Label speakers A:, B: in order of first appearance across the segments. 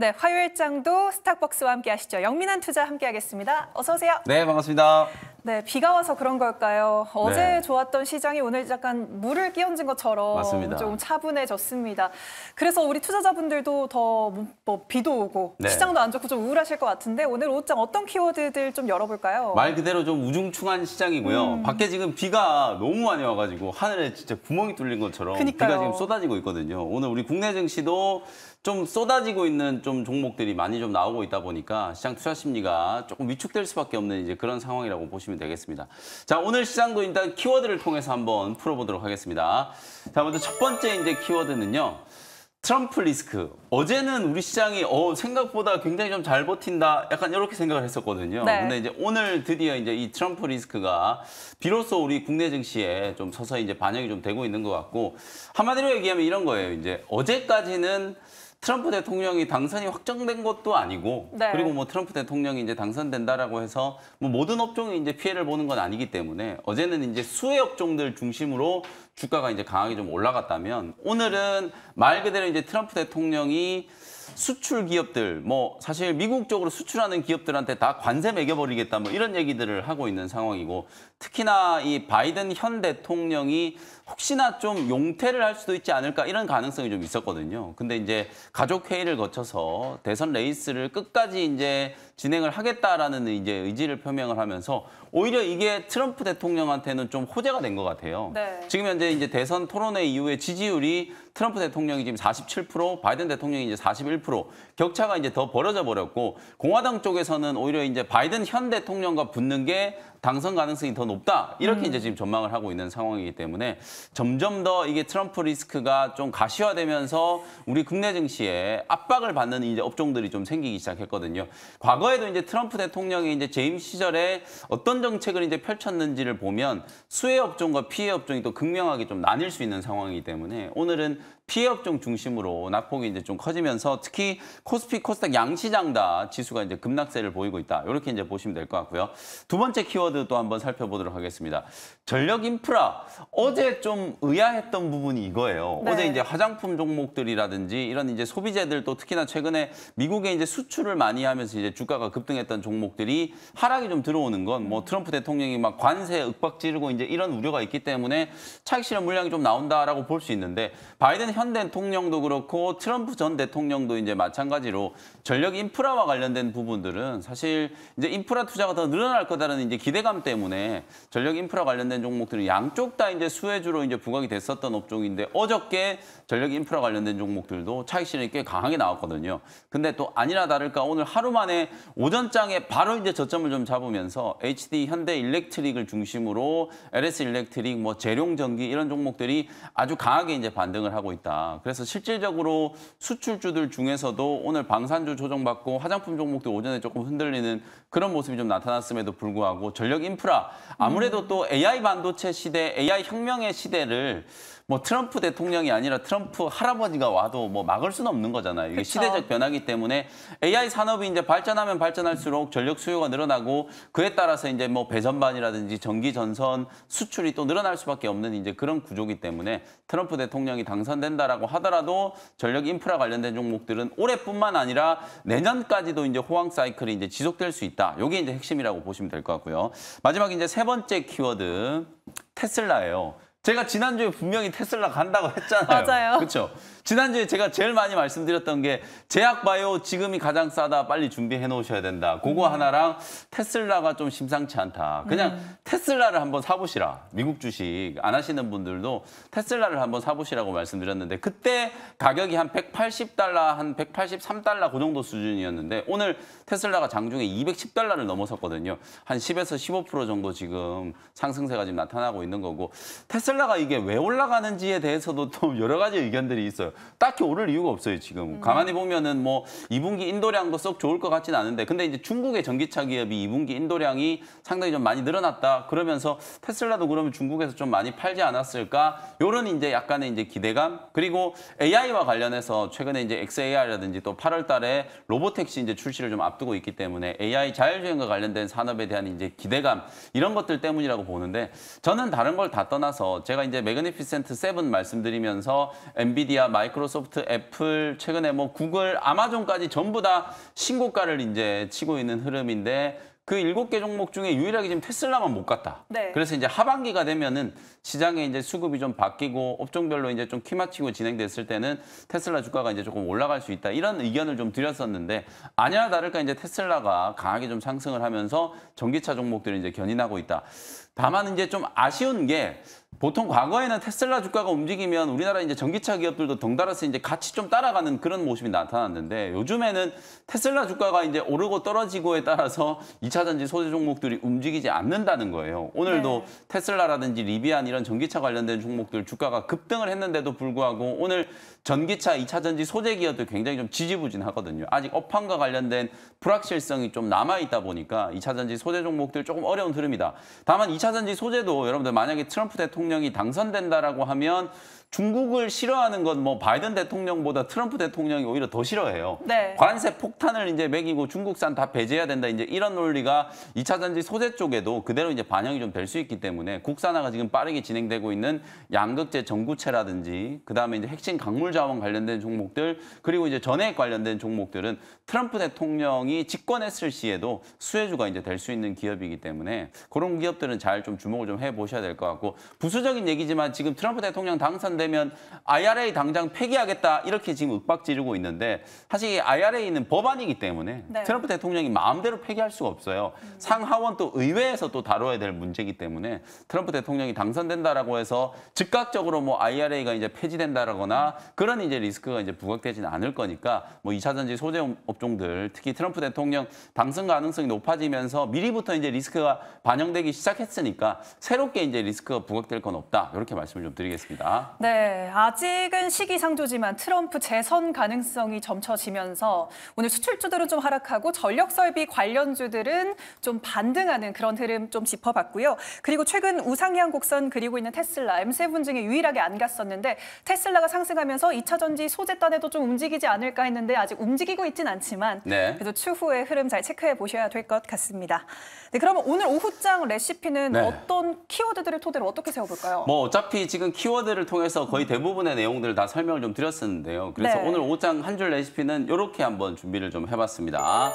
A: 네, 화요일장도 스탁벅스와 함께 하시죠. 영민한 투자 함께 하겠습니다. 어서 오세요.
B: 네, 반갑습니다.
A: 네, 비가 와서 그런 걸까요? 어제 네. 좋았던 시장이 오늘 약간 물을 끼얹은 것처럼 맞습니다. 좀 차분해졌습니다. 그래서 우리 투자자분들도 더뭐 비도 오고 네. 시장도 안 좋고 좀 우울하실 것 같은데 오늘 옷장 어떤 키워드들 좀 열어볼까요? 말
B: 그대로 좀 우중충한 시장이고요. 음. 밖에 지금 비가 너무 많이 와가지고 하늘에 진짜 구멍이 뚫린 것처럼 그니까요. 비가 지금 쏟아지고 있거든요. 오늘 우리 국내 증시도 좀 쏟아지고 있는 좀 종목들이 많이 좀 나오고 있다 보니까 시장 투자 심리가 조금 위축될 수밖에 없는 이제 그런 상황이라고 보시면. 보시면 되겠습니다. 자, 오늘 시장도 일단 키워드를 통해서 한번 풀어보도록 하겠습니다. 자, 먼저 첫 번째 이제 키워드는요. 트럼프 리스크. 어제는 우리 시장이 어, 생각보다 굉장히 좀 잘 버틴다. 약간 이렇게 생각을 했었거든요. 네. 근데 이제 오늘 드디어 이제 이 트럼프 리스크가 비로소 우리 국내 증시에 좀 서서히 이제 반영이 좀 되고 있는 것 같고 한마디로 얘기하면 이런 거예요. 이제 어제까지는 트럼프 대통령이 당선이 확정된 것도 아니고 네. 그리고 뭐 트럼프 대통령이 이제 당선된다라고 해서 뭐 모든 업종이 이제 피해를 보는 건 아니기 때문에 어제는 이제 수혜 업종들 중심으로 주가가 이제 강하게 좀 올라갔다면 오늘은 말 그대로 이제 트럼프 대통령이 수출 기업들 뭐 사실 미국 쪽으로 수출하는 기업들한테 다 관세 매겨버리겠다 뭐 이런 얘기들을 하고 있는 상황이고 특히나 이 바이든 현 대통령이 혹시나 좀 용퇴를 할 수도 있지 않을까 이런 가능성이 좀 있었거든요. 근데 이제 가족 회의를 거쳐서 대선 레이스를 끝까지 이제 진행을 하겠다라는 이제 의지를 표명을 하면서 오히려 이게 트럼프 대통령한테는 좀 호재가 된 것 같아요. 네. 지금 현재 이제 대선 토론회 이후에 지지율이 트럼프 대통령이 지금 47%, 바이든 대통령이 이제 41% 격차가 이제 더 벌어져 버렸고 공화당 쪽에서는 오히려 이제 바이든 현 대통령과 붙는 게 당선 가능성이 더 높다 이렇게 음. 이제 지금 전망을 하고 있는 상황이기 때문에 점점 더 이게 트럼프 리스크가 좀 가시화되면서 우리 국내 증시에 압박을 받는 이제 업종들이 좀 생기기 시작했거든요. 과거에도 이제 트럼프 대통령이 이제 재임 시절에 어떤 정책을 이제 펼쳤는지를 보면 수혜 업종과 피해 업종이 또 극명하게 좀 나뉠 수 있는 상황이기 때문에 오늘은 피해 업종 중심으로 낙폭이 이제 좀 커지면서 특히 코스피 코스닥 양시장 다 지수가 이제 급락세를 보이고 있다. 이렇게 이제 보시면 될 것 같고요. 두 번째 키워드 또 한번 살펴보도록 하겠습니다. 전력 인프라 어제 좀 의아했던 부분이 이거예요. 네. 어제 이제 화장품 종목들이라든지 이런 이제 소비재들 도 특히나 최근에 미국에 이제 수출을 많이 하면서 이제 주가가 급등했던 종목들이 하락이 좀 들어오는 건 뭐 트럼프 대통령이 막 관세 윽박 지르고 이제 이런 우려가 있기 때문에 차익 실현 물량이 좀 나온다라고 볼 수 있는데 바이든 현 대통령도 그렇고 트럼프 전 대통령도 이제 마찬가지로 전력 인프라와 관련된 부분들은 사실 이제 인프라 투자가 더 늘어날 거다라는 이제 기대감 때문에 전력 인프라 관련된 관련된 종목들은 양쪽 다 이제 수혜주로 이제 부각이 됐었던 업종인데 어저께 전력 인프라 관련된 종목들도 차익 실현이 꽤 강하게 나왔거든요. 근데 또 아니나 다를까 오늘 하루 만에 오전장에 바로 이제 저점을 좀 잡으면서 HD 현대 일렉트릭을 중심으로 LS 일렉트릭 뭐 재룡 전기 이런 종목들이 아주 강하게 이제 반등을 하고 있다. 그래서 실질적으로 수출주들 중에서도 오늘 방산주 조정받고 화장품 종목도 오전에 조금 흔들리는 그런 모습이 좀 나타났음에도 불구하고 전력 인프라 아무래도 또 AI AI 반도체 시대, AI 혁명의 시대를 뭐 트럼프 대통령이 아니라 트럼프 할아버지가 와도 뭐 막을 수는 없는 거잖아요. 이게 그쵸. 시대적 변화기 때문에 AI 산업이 이제 발전하면 발전할수록 전력 수요가 늘어나고 그에 따라서 이제 뭐 배선반이라든지 전기 전선 수출이 또 늘어날 수밖에 없는 이제 그런 구조기 때문에 트럼프 대통령이 당선된다라고 하더라도 전력 인프라 관련된 종목들은 올해뿐만 아니라 내년까지도 이제 호황 사이클이 이제 지속될 수 있다. 이게 이제 핵심이라고 보시면 될 것 같고요. 마지막 이제 세 번째 키워드 테슬라예요. 제가 지난주에 분명히 테슬라 간다고 했잖아요. 맞아요. 그렇죠. 지난주에 제가 제일 많이 말씀드렸던 게 제약바이오 지금이 가장 싸다 빨리 준비해 놓으셔야 된다. 그거 음. 하나랑 테슬라가 좀 심상치 않다. 그냥 음. 테슬라를 한번 사보시라. 미국 주식 안 하시는 분들도 테슬라를 한번 사보시라고 말씀드렸는데 그때 가격이 한 180달러, 한 183달러 그 정도 수준이었는데 오늘 테슬라가 장중에 210달러를 넘어섰거든요. 한 10에서 15% 정도 지금 상승세가 지금 나타나고 있는 거고 테슬라 셀라가 이게 왜 올라가는지에 대해서도 또 여러 가지 의견들이 있어요. 딱히 오를 이유가 없어요, 지금. 음. 가만히 보면은 뭐 2분기 인도량도 썩 좋을 것 같지는 않은데 근데 이제 중국의 전기차 기업이 2분기 인도량이 상당히 좀 많이 늘어났다. 그러면서 테슬라도 그러면 중국에서 좀 많이 팔지 않았을까? 이런 이제 약간의 이제 기대감. 그리고 AI와 관련해서 최근에 이제 XAI라든지 또 8월 달에 로보택시 이제 출시를 좀 앞두고 있기 때문에 AI 자율주행과 관련된 산업에 대한 이제 기대감 이런 것들 때문이라고 보는데 저는 다른 걸 다 떠나서 제가 이제 매그니피센트 7 말씀드리면서 엔비디아, 마이크로소프트, 애플, 최근에 뭐 구글, 아마존까지 전부 다 신고가를 이제 치고 있는 흐름인데 그 일곱 개 종목 중에 유일하게 지금 테슬라만 못 갔다. 네. 그래서 이제 하반기가 되면은 시장에 이제 수급이 좀 바뀌고 업종별로 이제 좀 키마치고 진행됐을 때는 테슬라 주가가 이제 조금 올라갈 수 있다. 이런 의견을 좀 드렸었는데 아니나 다를까 이제 테슬라가 강하게 좀 상승을 하면서 전기차 종목들을 이제 견인하고 있다. 다만 이제 좀 아쉬운 게 보통 과거에는 테슬라 주가가 움직이면 우리나라 이제 전기차 기업들도 덩달아서 이제 같이 좀 따라가는 그런 모습이 나타났는데 요즘에는 테슬라 주가가 이제 오르고 떨어지고에 따라서 2차 전지 소재 종목들이 움직이지 않는다는 거예요. 오늘도 네. 테슬라라든지 리비안 이런 전기차 관련된 종목들 주가가 급등을 했는데도 불구하고 오늘 전기차 2차 전지 소재 기업들 굉장히 좀 지지부진하거든요. 아직 업황과 관련된 불확실성이 좀 남아 있다 보니까 2차 전지 소재 종목들 조금 어려운 흐름이다. 다만 2차 전지 소재도 여러분들 만약에 트럼프 대통령 대통령이 당선된다라고 하면 중국을 싫어하는 건 뭐 바이든 대통령보다 트럼프 대통령이 오히려 더 싫어해요. 네. 관세 폭탄을 이제 매기고 중국산 다 배제해야 된다. 이제 이런 논리가 2차 전지 소재 쪽에도 그대로 이제 반영이 좀 될 수 있기 때문에 국산화가 지금 빠르게 진행되고 있는 양극재 전구체라든지 그다음에 이제 핵심 강물 자원 관련된 종목들 그리고 이제 전액 관련된 종목들은 트럼프 대통령이 집권했을 시에도 수혜주가 이제 될 수 있는 기업이기 때문에 그런 기업들은 잘 좀 주목을 좀해 보셔야 될 것 같고 부수 보수적인 얘기지만 지금 트럼프 대통령 당선되면 IRA 당장 폐기하겠다 이렇게 지금 윽박 지르고 있는데 사실 IRA는 법안이기 때문에 네. 트럼프 대통령이 마음대로 폐기할 수가 없어요. 음. 상하원 또 의회에서 또 다뤄야 될 문제이기 때문에 트럼프 대통령이 당선된다라고 해서 즉각적으로 뭐 IRA가 이제 폐지된다라거나 음. 그런 이제 리스크가 이제 부각되지는 않을 거니까 뭐이차 전지 소재 업종들 특히 트럼프 대통령 당선 가능성이 높아지면서 미리부터 이제 리스크가 반영되기 시작했으니까 새롭게 이제 리스크가 부각될 거건 없다. 이렇게 말씀을 좀 드리겠습니다.
A: 네, 아직은 시기상조지만 트럼프 재선 가능성이 점쳐지면서 오늘 수출주들은 좀 하락하고 전력설비 관련주들은 좀 반등하는 그런 흐름 좀 짚어봤고요. 그리고 최근 우상향 곡선 그리고 있는 테슬라, M7 중에 유일하게 안 갔었는데 테슬라가 상승하면서 2차 전지 소재단에도 좀 움직이지 않을까 했는데 아직 움직이고 있진 않지만 네. 그래도 추후의 흐름 잘 체크해 보셔야 될 것 같습니다. 네, 그러면 오늘 오후장 레시피는 네. 어떤 키워드들을 토대로 어떻게 세워볼까요? 될까요?
B: 뭐 어차피 지금 키워드를 통해서 거의 대부분의 내용들을 다 설명을 좀 드렸었는데요. 그래서 네. 오늘 5장 한 줄 레시피는 이렇게 한번 준비를 좀 해봤습니다.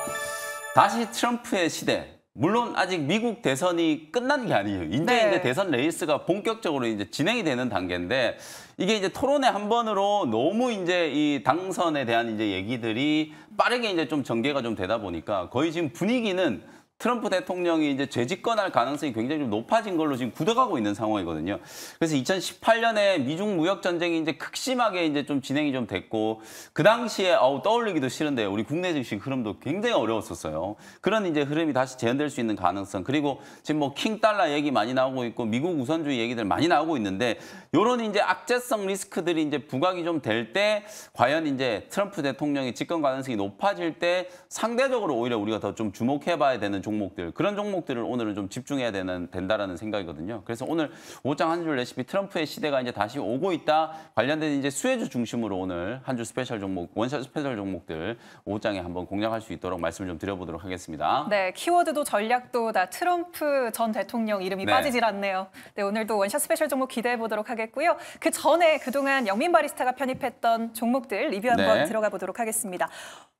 B: 다시 트럼프의 시대. 물론 아직 미국 대선이 끝난 게 아니에요. 이제 네. 이제 대선 레이스가 본격적으로 이제 진행이 되는 단계인데 이게 이제 토론회 한 번으로 너무 이제 이 당선에 대한 이제 얘기들이 빠르게 이제 좀 전개가 좀 되다 보니까 거의 지금 분위기는 트럼프 대통령이 이제 재집권할 가능성이 굉장히 좀 높아진 걸로 지금 굳어가고 있는 상황이거든요. 그래서 2018년에 미중 무역 전쟁이 이제 극심하게 이제 좀 진행이 좀 됐고 그 당시에 어우 떠올리기도 싫은데 우리 국내 증시 흐름도 굉장히 어려웠었어요. 그런 이제 흐름이 다시 재현될 수 있는 가능성 그리고 지금 뭐 킹 달러 얘기 많이 나오고 있고 미국 우선주의 얘기들 많이 나오고 있는데 이런 이제 악재성 리스크들이 이제 부각이 좀 될 때 과연 이제 트럼프 대통령이 집권 가능성이 높아질 때 상대적으로 오히려 우리가 더 좀 주목해봐야 되는 종목들 그런 종목들을 오늘은 좀 집중해야 되는 된다라는 생각이거든요. 그래서 오늘 5장 한 줄 레시피 트럼프의 시대가 이제 다시 오고 있다 관련된 이제 수혜주 중심으로 오늘 한 줄 스페셜 종목 원샷 스페셜 종목들 5장에 한번 공략할 수 있도록 말씀을 좀 드려보도록 하겠습니다.
A: 네, 키워드도 전략도 다 트럼프 전 대통령 이름이 네. 빠지질 않네요. 네, 오늘도 원샷 스페셜 종목 기대해 보도록 하겠고요. 그 전에 그동안 영민 바리스타가 편입했던 종목들 리뷰 한번 네. 들어가 보도록 하겠습니다.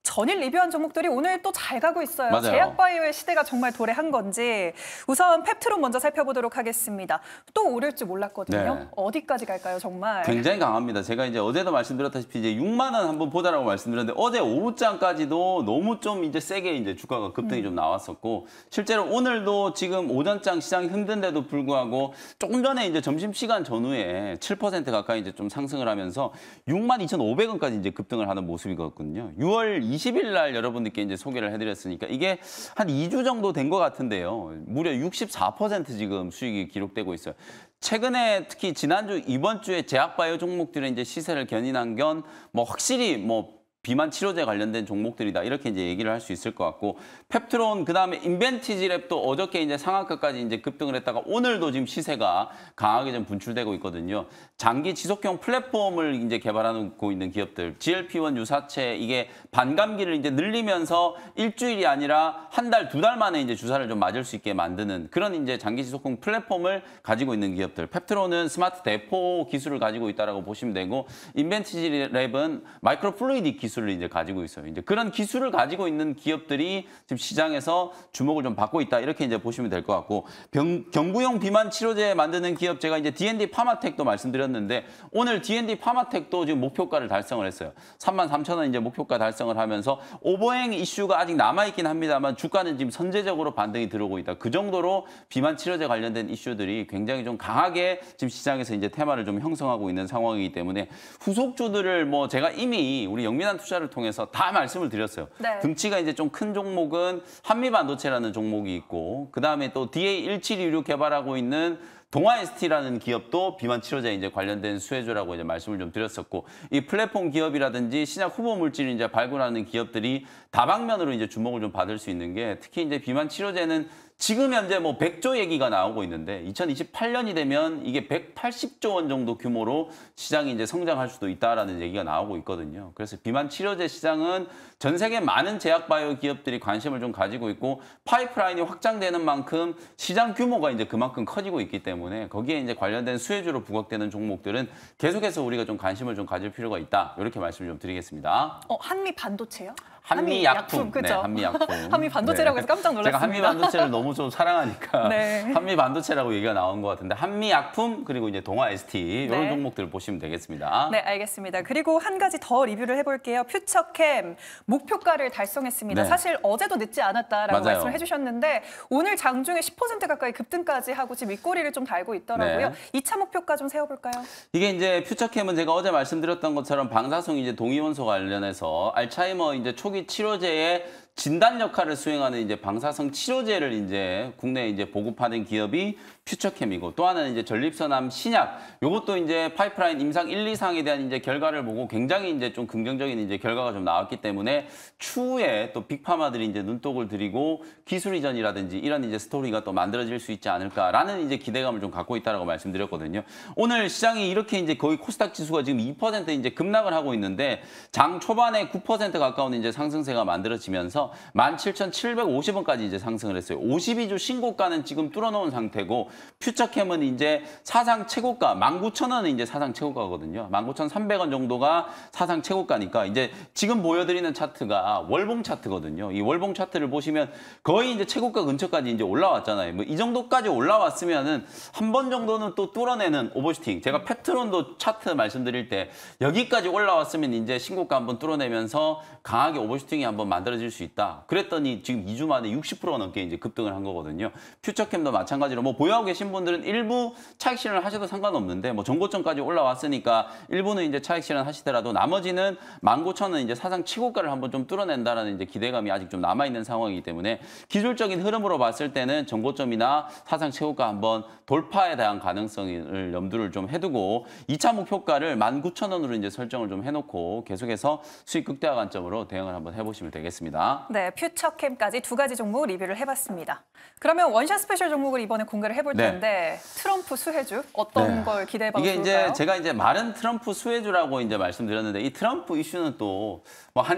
A: 전일 리뷰한 종목들이 오늘 또 잘 가고 있어요. 맞아요. 제약바이오의 시대가 정말 도래한 건지 우선 펩트론 먼저 살펴보도록 하겠습니다. 또 오를 줄 몰랐거든요. 네. 어디까지 갈까요, 정말?
B: 굉장히 강합니다. 제가 이제 어제도 말씀드렸다시피 이제 6만 원 한번 보자라고 말씀드렸는데 어제 오후장까지도 너무 좀 이제 세게 이제 주가가 급등이 음. 좀 나왔었고 실제로 오늘도 지금 오전장 시장이 힘든데도 불구하고 조금 전에 이제 점심 시간 전후에 7% 가까이 이제 좀 상승을 하면서 6만 2,500원까지 이제 급등을 하는 모습이거든요. 6월 20일 날 여러분들께 이제 소개를 해드렸으니까 이게 한 2주 정도 된 것 같은데요. 무려 64% 지금 수익이 기록되고 있어요. 최근에 특히 지난주 이번 주에 제약바이오 종목들은 이제 시세를 견인한 건 뭐 확실히 뭐 비만 치료제 관련된 종목들이다 이렇게 이제 얘기를 할 수 있을 것 같고 펩트론 그다음에 인벤티지랩도 어저께 이제 상한가까지 이제 급등을 했다가 오늘도 지금 시세가 강하게 좀 분출되고 있거든요. 장기 지속형 플랫폼을 이제 개발하고 있는 기업들 GLP-1 유사체 이게 반감기를 이제 늘리면서 일주일이 아니라 한 달 두달 달 만에 이제 주사를 좀 맞을 수 있게 만드는 그런 이제 장기 지속형 플랫폼을 가지고 있는 기업들 펩트론은 스마트 대포 기술을 가지고 있다라고 보시면 되고 인벤티지랩은 마이크로 플루이드 기술 기술을 이제 가지고 있어요. 이제 그런 기술을 가지고 있는 기업들이 지금 시장에서 주목을 좀 받고 있다. 이렇게 이제 보시면 될 것 같고 병, 경구용 비만 치료제 만드는 기업 제가 이제 D&D 파마텍도 말씀드렸는데 오늘 D&D 파마텍도 지금 목표가를 달성을 했어요. 3만 3천 원 이제 목표가 달성을 하면서 오버행 이슈가 아직 남아 있긴 합니다만 주가는 지금 선제적으로 반등이 들어오고 있다. 그 정도로 비만 치료제 관련된 이슈들이 굉장히 좀 강하게 지금 시장에서 이제 테마를 좀 형성하고 있는 상황이기 때문에 후속주들을 뭐 제가 이미 우리 영민한 투자를 통해서 다 말씀을 드렸어요. 네. 등치가 이제 좀 큰 종목은 한미반도체라는 종목이 있고 그다음에 또 DA1726 개발하고 있는 동아ST라는 기업도 비만 치료제 이제 관련된 수혜주라고 이제 말씀을 좀 드렸었고 이 플랫폼 기업이라든지 신약 후보 물질 이제 발굴하는 기업들이 다방면으로 이제 주목을 좀 받을 수 있는 게 특히 이제 비만 치료제는 지금 현재 뭐 100조 얘기가 나오고 있는데 2028년이 되면 이게 180조 원 정도 규모로 시장이 이제 성장할 수도 있다라는 얘기가 나오고 있거든요. 그래서 비만 치료제 시장은 전 세계 많은 제약 바이오 기업들이 관심을 좀 가지고 있고 파이프라인이 확장되는 만큼 시장 규모가 이제 그만큼 커지고 있기 때문에 거기에 이제 관련된 수혜주로 부각되는 종목들은 계속해서 우리가 좀 관심을 좀 가질 필요가 있다. 이렇게 말씀을 좀 드리겠습니다.
A: 어, 한미 반도체요? 한미 약품, 그렇죠? 네, 한미 약품. 한미 반도체라고 해서 깜짝 놀랐습니다. 네. 제가 한미 반도체를
B: 너무 좀 사랑하니까 네. 한미 반도체라고 얘기가 나온 것 같은데 한미 약품 그리고 이제 동화 ST 이런 네. 종목들을 보시면 되겠습니다.
A: 네, 알겠습니다. 그리고 한 가지 더 리뷰를 해볼게요. 퓨처캠 목표가를 달성했습니다. 네. 사실 어제도 늦지 않았다라고 맞아요. 말씀을 해주셨는데 오늘 장중에 10% 가까이 급등까지 하고 지금 밑꼬리를 좀 달고 있더라고요. 네. 2차 목표가 좀 세워볼까요?
B: 이게 이제 퓨처캠은 제가 어제 말씀드렸던 것처럼 방사성 이제 동위원소 관련해서 알츠하이머 이제 초기 식이치료제에 진단 역할을 수행하는 이제 방사성 치료제를 이제 국내에 이제 보급하는 기업이 퓨처캠이고 또 하나는 이제 전립선암 신약 요것도 이제 파이프라인 임상 1, 2상에 대한 이제 결과를 보고 굉장히 이제 좀 긍정적인 이제 결과가 좀 나왔기 때문에 추후에 또 빅파마들이 이제 눈독을 들이고 기술 이전이라든지 이런 이제 스토리가 또 만들어질 수 있지 않을까라는 이제 기대감을 좀 갖고 있다라고 말씀드렸거든요. 오늘 시장이 이렇게 이제 거의 코스닥 지수가 지금 2% 이제 급락을 하고 있는데 장 초반에 9% 가까운 이제 상승세가 만들어지면서 17,750원까지 이제 상승을 했어요. 52주 신고가는 지금 뚫어놓은 상태고 퓨처캠은 이제 사상 최고가 19,000원은 이제 사상 최고가거든요. 19,300원 정도가 사상 최고가니까 이제 지금 보여드리는 차트가 월봉 차트거든요. 이 월봉 차트를 보시면 거의 이제 최고가 근처까지 이제 올라왔잖아요. 뭐 이 정도까지 올라왔으면은 한 번 정도는 또 뚫어내는 오버슈팅. 제가 패트론도 차트 말씀드릴 때 여기까지 올라왔으면 이제 신고가 한번 뚫어내면서 강하게 오버슈팅이 한번 만들어질 수 있다. 있다. 그랬더니 지금 2주 만에 60% 넘게 이제 급등을 한 거거든요. 퓨처캠도 마찬가지로 뭐 보유하고 계신 분들은 일부 차익 실현 하셔도 상관없는데 뭐 정고점까지 올라왔으니까 일부는 이제 차익 실현 하시더라도 나머지는 19,000원 이제 사상 최고가를 한번 좀 뚫어낸다라는 이제 기대감이 아직 좀 남아 있는 상황이기 때문에 기술적인 흐름으로 봤을 때는 정고점이나 사상 최고가 한번 돌파에 대한 가능성을 염두를 좀 해두고 2차 목표가를 19,000원으로 이제 설정을 좀 해놓고 계속해서 수익 극대화 관점으로 대응을 한번 해보시면 되겠습니다.
A: 네, 퓨처캠까지 두 가지 종목 리뷰를 해봤습니다. 그러면 원샷 스페셜 종목을 이번에 공개를 해볼 네. 텐데 트럼프 수혜주 어떤 네. 걸 기대해봐도 이까요 이제 제가
B: 이제 마른 트럼프 수혜주라고 이제 말씀드렸는데 이 트럼프 이슈는 또뭐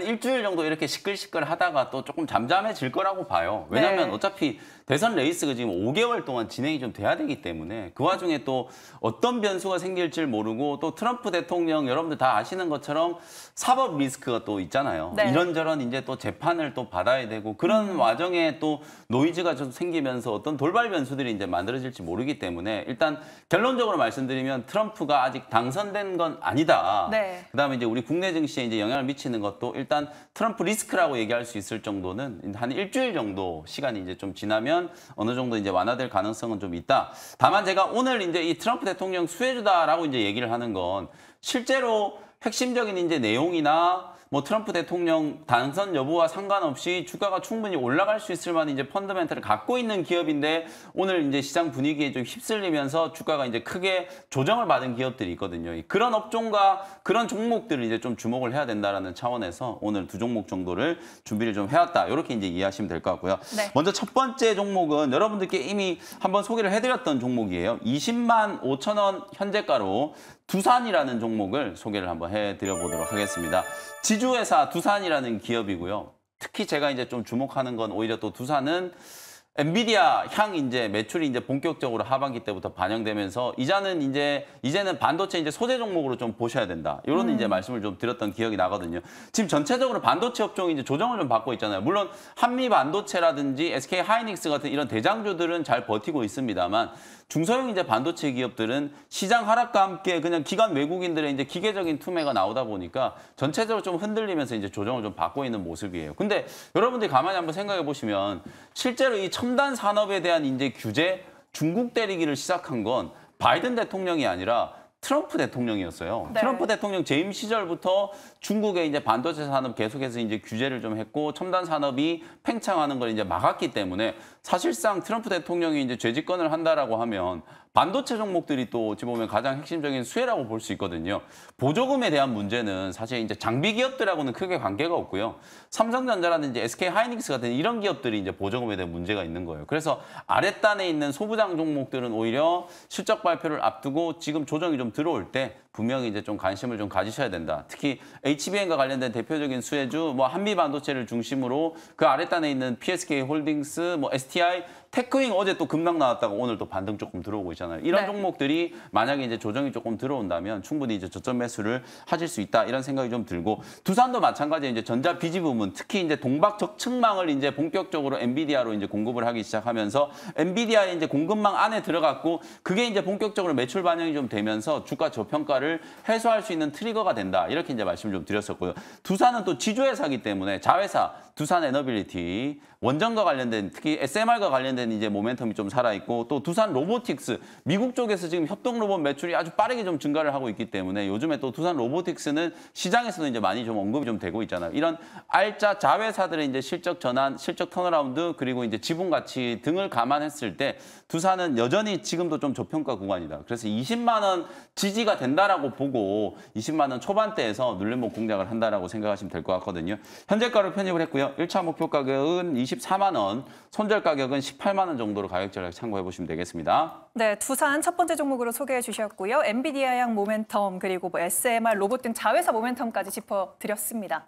B: 일주일 정도 이렇게 시끌시끌하다가 또 조금 잠잠해질 거라고 봐요. 왜냐하면 네. 어차피 대선 레이스가 지금 5개월 동안 진행이 좀 돼야 되기 때문에 그 와중에 또 어떤 변수가 생길지 모르고 또 트럼프 대통령 여러분들 다 아시는 것처럼 사법 리스크가 또 있잖아요. 네. 이런저런 이제 또 재판을 또 받아야 되고 그런 음. 와중에 또 노이즈가 좀 생기면서 어떤 돌발 변수들이 이제 만들어질지 모르기 때문에 일단 결론적으로 말씀드리면 트럼프가 아직 당선된 건 아니다. 네. 그다음에 이제 우리 국내 증시에 이제 영향을 미치는 것도 일단 트럼프 리스크라고 얘기할 수 있을 정도는 한 일주일 정도 시간이 이제 좀 지나면 보면 어느 정도 이제 완화될 가능성은 좀 있다. 다만 제가 오늘 이제 이 트럼프 대통령 수혜주다라고 이제 얘기를 하는 건 실제로 핵심적인 이제 내용이나 뭐 트럼프 대통령 당선 여부와 상관없이 주가가 충분히 올라갈 수 있을 만한 이제 펀더멘털을 갖고 있는 기업인데 오늘 이제 시장 분위기에 좀 휩쓸리면서 주가가 이제 크게 조정을 받은 기업들이 있거든요. 그런 업종과 그런 종목들을 이제 좀 주목을 해야 된다라는 차원에서 오늘 두 종목 정도를 준비를 좀 해왔다. 이렇게 이제 이해하시면 될 것 같고요. 네. 먼저 첫 번째 종목은 여러분들께 이미 한번 소개를 해드렸던 종목이에요. 20만 5천 원 현재가로 두산이라는 종목을 소개를 한번 해드려 보도록 하겠습니다. 지주회사 두산이라는 기업이고요. 특히 제가 이제 좀 주목하는 건 오히려 또 두산은 엔비디아 향 이제 매출이 이제 본격적으로 하반기 때부터 반영되면서 이자는 이제 이제는 반도체 이제 소재 종목으로 좀 보셔야 된다. 이런 음. 이제 말씀을 좀 드렸던 기억이 나거든요. 지금 전체적으로 반도체 업종이 이제 조정을 좀 받고 있잖아요. 물론 한미 반도체라든지 SK 하이닉스 같은 이런 대장주들은 잘 버티고 있습니다만 중소형 이제 반도체 기업들은 시장 하락과 함께 그냥 기관 외국인들의 이제 기계적인 투매가 나오다 보니까 전체적으로 좀 흔들리면서 이제 조정을 좀 받고 있는 모습이에요. 근데 여러분들이 가만히 한번 생각해 보시면 실제로 이천 첨단 산업에 대한 인제 규제, 중국 때리기를 시작한 건 바이든 대통령이 아니라 트럼프 대통령이었어요. 네. 트럼프 대통령 재임 시절부터 중국의 이제 반도체 산업 계속해서 이제 규제를 좀 했고 첨단 산업이 팽창하는 걸 이제 막았기 때문에 사실상 트럼프 대통령이 이제 죄집권을 한다라고 하면 반도체 종목들이 또 어찌 보면 가장 핵심적인 수혜라고 볼 수 있거든요. 보조금에 대한 문제는 사실 이제 장비 기업들하고는 크게 관계가 없고요. 삼성전자라든지 SK 하이닉스 같은 이런 기업들이 이제 보조금에 대한 문제가 있는 거예요. 그래서 아랫단에 있는 소부장 종목들은 오히려 실적 발표를 앞두고 지금 조정이 좀 들어올 때 분명히 이제 좀 관심을 좀 가지셔야 된다. 특히 HBM과 관련된 대표적인 수혜주, 뭐 한미 반도체를 중심으로 그 아랫단에 있는 PSK 홀딩스, 뭐 s STI 테크윙 어제 또 급락 나왔다가 오늘 또 반등 조금 들어오고 있잖아요. 이런 네. 종목들이 만약에 이제 조정이 조금 들어온다면 충분히 이제 저점 매수를 하실 수 있다 이런 생각이 좀 들고 두산도 마찬가지에 이제 전자 비지 부문 특히 이제 동박 적층망을 이제 본격적으로 엔비디아로 이제 공급을 하기 시작하면서 엔비디아의 이제 공급망 안에 들어갔고 그게 이제 본격적으로 매출 반영이 좀 되면서 주가 저평가를 해소할 수 있는 트리거가 된다 이렇게 이제 말씀 을좀 드렸었고요. 두산은 또 지주회사기 때문에 자회사 두산 에너빌리티 원전과 관련된 특히 SMR과 관련된 관련된 이제 모멘텀이 좀 살아있고 또 두산 로보틱스 미국 쪽에서 지금 협동 로봇 매출이 아주 빠르게 좀 증가를 하고 있기 때문에 요즘에 또 두산 로보틱스는 시장에서도 이제 많이 좀 언급이 좀 되고 있잖아요. 이런 알짜 자회사들의 이제 실적 전환, 실적 턴어라운드 그리고 이제 지분 가치 등을 감안했을 때 두산은 여전히 지금도 좀 저평가 구간이다. 그래서 20만 원 지지가 된다라고 보고 20만 원 초반대에서 눌림목 공작을 한다라고 생각하시면 될 것 같거든요. 현재가로 편입을 했고요. 1차 목표 가격은 24만 원, 손절 가격은 18 8만원 정도로 가격 전략 참고해 보시면 되겠습니다.
A: 네, 두산 첫 번째 종목으로 소개해 주셨고요. 엔비디아향 모멘텀 그리고 뭐 SMR 로봇 등 자회사 모멘텀까지 짚어 드렸습니다.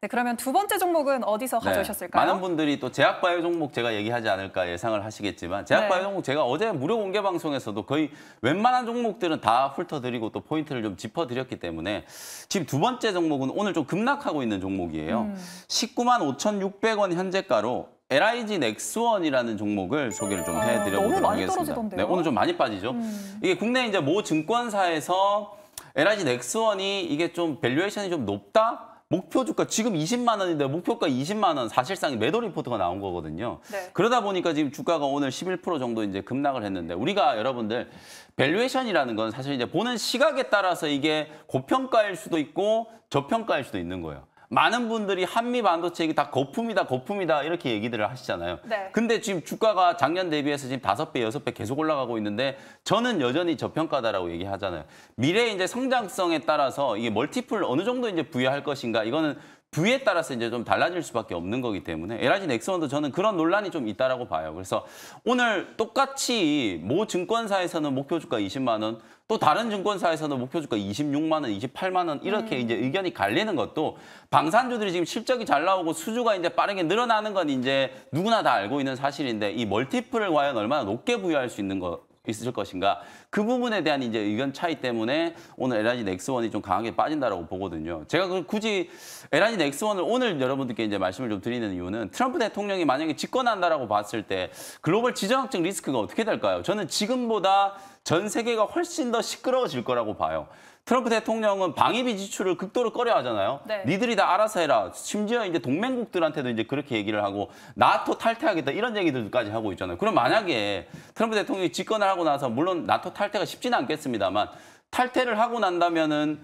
A: 네, 그러면 두 번째 종목은 어디서 네, 가져오셨을까요? 네, 많은
B: 분들이 또 제약바이오 종목 제가 얘기하지 않을까 예상을 하시겠지만 제약바이오 네. 종목 제가 어제 무료 공개 방송에서도 거의 웬만한 종목들은 다 훑어드리고 또 포인트를 좀 짚어드렸기 때문에 지금 두 번째 종목은 오늘 좀 급락하고 있는 종목이에요. 음. 19만 5,600원 현재가로 LIG 넥스원이라는 종목을 소개를 좀 아, 해드려보도록 아, 하겠습니다. 네, 오늘 좀 많이 빠지죠. 음. 이게 국내 이제 모 증권사에서 LIG 넥스원이 이게 좀 밸류에이션이 좀 높다? 목표 주가 지금 20만 원인데 목표가 20만 원 사실상 매도 리포트가 나온 거거든요. 네. 그러다 보니까 지금 주가가 오늘 11% 정도 이제 급락을 했는데 우리가 여러분들 밸류에이션이라는 건 사실 이제 보는 시각에 따라서 이게 고평가일 수도 있고 저평가일 수도 있는 거예요. 많은 분들이 한미 반도체기 얘다 거품이다 거품이다 이렇게 얘기들을 하시잖아요. 네. 근데 지금 주가가 작년 대비해서 지금 다섯 배 여섯 배 계속 올라가고 있는데 저는 여전히 저평가다라고 얘기하잖아요. 미래 이제 성장성에 따라서 이게 멀티플 어느 정도 이제 부여할 것인가 이거는 부에 위 따라서 이제 좀 달라질 수밖에 없는 거기 때문에 에라진 엑스원도 저는 그런 논란이 좀 있다라고 봐요. 그래서 오늘 똑같이 모 증권사에서는 목표 주가 20만 원, 또 다른 증권사에서는 목표 주가 26만 원, 28만 원 이렇게 음. 이제 의견이 갈리는 것도 방산주들이 지금 실적이 잘 나오고 수주가 이제 빠르게 늘어나는 건 이제 누구나 다 알고 있는 사실인데 이 멀티플을 과연 얼마나 높게 부여할 수 있는 것 있으실 것인가 그 부분에 대한 이제 의견 차이 때문에 오늘 LIG 넥스원이 좀 강하게 빠진다라고 보거든요. 제가 굳이 LIG 넥스원을 오늘 여러분들께 이제 말씀을 좀 드리는 이유는 트럼프 대통령이 만약에 집권한다라고 봤을 때 글로벌 지정학적 리스크가 어떻게 될까요? 저는 지금보다 전 세계가 훨씬 더 시끄러워질 거라고 봐요. 트럼프 대통령은 방위비 지출을 극도로 꺼려 하잖아요. 네. 니들이 다 알아서 해라. 심지어 이제 동맹국들한테도 이제 그렇게 얘기를 하고 나토 탈퇴하겠다 이런 얘기들까지 하고 있잖아요. 그럼 만약에 트럼프 대통령이 집권을 하고 나서 물론 나토 탈퇴가 쉽지는 않겠습니다만 탈퇴를 하고 난다면은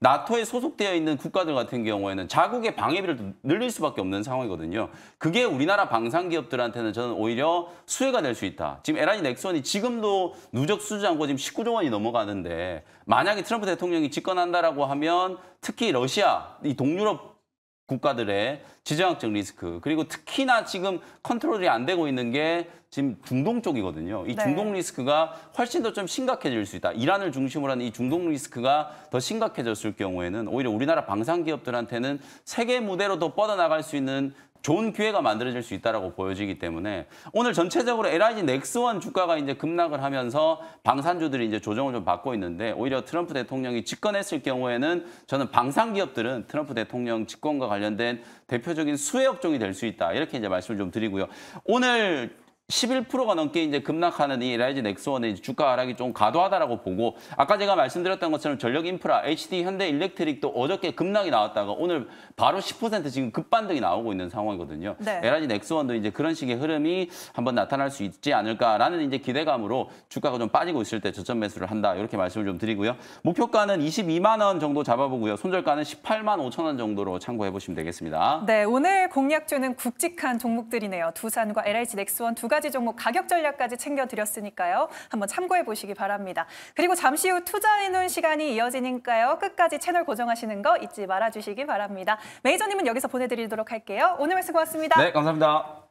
B: 나토에 소속되어 있는 국가들 같은 경우에는 자국의 방해비를 늘릴 수밖에 없는 상황이거든요. 그게 우리나라 방산 기업들한테는 저는 오히려 수혜가 될 수 있다. 지금 에라니 넥슨이 지금도 누적 수주잔고 지금 19조 원이 넘어가는데 만약에 트럼프 대통령이 집권한다라고 하면 특히 러시아, 이 동유럽 국가들의 지정학적 리스크 그리고 특히나 지금 컨트롤이 안 되고 있는 게 지금 중동 쪽이거든요. 이 네. 중동 네. 리스크가 훨씬 더 좀 심각해질 수 있다. 이란을 중심으로 한 이 중동 리스크가 더 심각해졌을 경우에는 오히려 우리나라 방산 기업들한테는 세계 무대로 더 뻗어나갈 수 있는 좋은 기회가 만들어질 수 있다라고 보여지기 때문에 오늘 전체적으로 LIG 넥스원 주가가 이제 급락을 하면서 방산주들이 이제 조정을 좀 받고 있는데 오히려 트럼프 대통령이 집권했을 경우에는 저는 방산 기업들은 트럼프 대통령 집권과 관련된 대표적인 수혜 업종이 될 수 있다 이렇게 이제 말씀을 좀 드리고요. 오늘 11%가 넘게 이제 급락하는 이 LIG 넥스원의 주가 하락이 좀 과도하다라고 보고 아까 제가 말씀드렸던 것처럼 전력 인프라 HD 현대 일렉트릭도 어저께 급락이 나왔다가 오늘 바로 10% 지금 급반등이 나오고 있는 상황이거든요. 네. LIG 넥스원도 이제 그런 식의 흐름이 한번 나타날 수 있지 않을까라는 이제 기대감으로 주가가 좀 빠지고 있을 때 저점 매수를 한다 이렇게 말씀을 좀 드리고요. 목표가는 22만 원 정도 잡아보고요. 손절가는 18만 5천 원 정도로 참고해 보시면 되겠습니다.
A: 네, 오늘 공략주는 굵직한 종목들이네요. 두산과 LIG 넥스원 두가 가지 종목 가격 전략까지 챙겨드렸으니까요. 한번 참고해 보시기 바랍니다. 그리고 잠시 후 투자해놓은 시간이 이어지니까요. 끝까지 채널 고정하시는 거 잊지 말아주시기 바랍니다. 메이저님은 여기서 보내드리도록 할게요. 오늘 말씀 고맙습니다. 네,
B: 감사합니다.